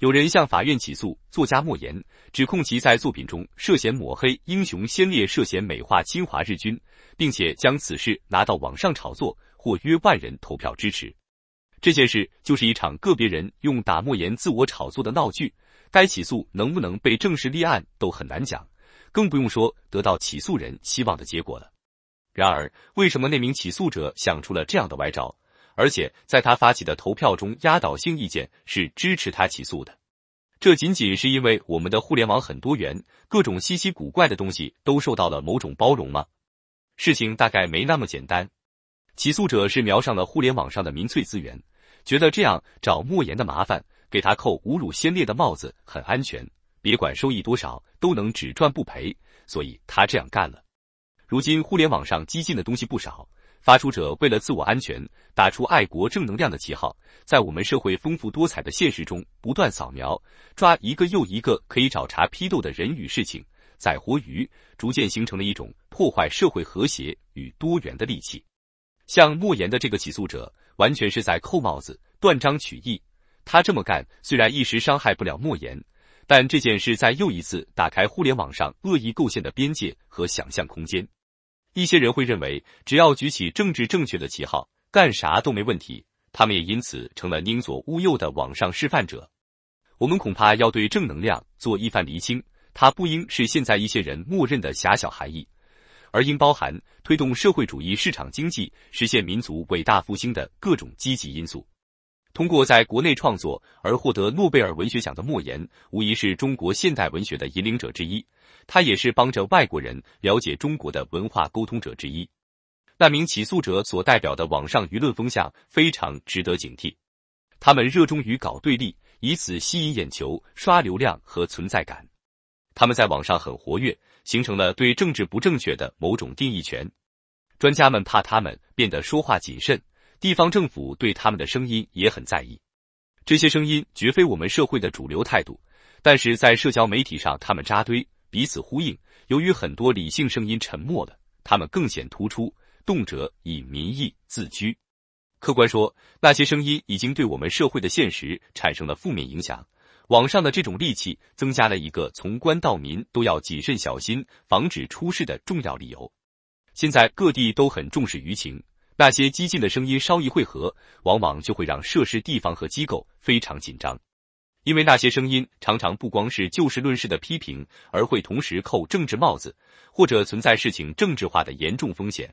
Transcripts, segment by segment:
有人向法院起诉作家莫言，指控其在作品中涉嫌抹黑英雄先烈、涉嫌美化侵华日军，并且将此事拿到网上炒作，或约万人投票支持。这件事就是一场个别人用打莫言自我炒作的闹剧。该起诉能不能被正式立案都很难讲，更不用说得到起诉人希望的结果了。然而，为什么那名起诉者想出了这样的歪招？而且在他发起的投票中，压倒性意见是支持他起诉的。这仅仅是因为我们的互联网很多元，各种稀奇古怪的东西都受到了某种包容吗？事情大概没那么简单。起诉者是瞄上了互联网上的民粹资源，觉得这样找莫言的麻烦，给他扣侮辱先烈的帽子很安全，别管收益多少都能只赚不赔，所以他这样干了。如今互联网上激进的东西不少。发出者为了自我安全，打出爱国正能量的旗号，在我们社会丰富多彩的现实中不断扫描，抓一个又一个可以找茬批斗的人与事情，宰活鱼，逐渐形成了一种破坏社会和谐与多元的利器。像莫言的这个起诉者，完全是在扣帽子、断章取义。他这么干，虽然一时伤害不了莫言，但这件事在又一次打开互联网上恶意构陷的边界和想象空间。一些人会认为，只要举起政治正确的旗号，干啥都没问题。他们也因此成了宁左勿右的网上示范者。我们恐怕要对正能量做一番厘清，它不应是现在一些人默认的狭小含义，而应包含推动社会主义市场经济、实现民族伟大复兴的各种积极因素。通过在国内创作而获得诺贝尔文学奖的莫言，无疑是中国现代文学的引领者之一。他也是帮着外国人了解中国的文化沟通者之一。那名起诉者所代表的网上舆论风向非常值得警惕。他们热衷于搞对立，以此吸引眼球、刷流量和存在感。他们在网上很活跃，形成了对政治不正确的某种定义权。专家们怕他们变得说话谨慎。地方政府对他们的声音也很在意，这些声音绝非我们社会的主流态度，但是在社交媒体上，他们扎堆，彼此呼应。由于很多理性声音沉默了，他们更显突出，动辄以民意自居。客观说，那些声音已经对我们社会的现实产生了负面影响。网上的这种戾气，增加了一个从官到民都要谨慎小心，防止出事的重要理由。现在各地都很重视舆情。那些激进的声音稍一汇合，往往就会让涉事地方和机构非常紧张，因为那些声音常常不光是就事论事的批评，而会同时扣政治帽子，或者存在事情政治化的严重风险。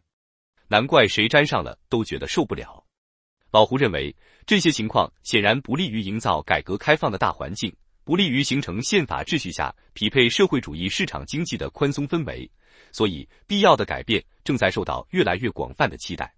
难怪谁沾上了都觉得受不了。老胡认为，这些情况显然不利于营造改革开放的大环境，不利于形成宪法秩序下匹配社会主义市场经济的宽松氛围，所以必要的改变正在受到越来越广泛的期待。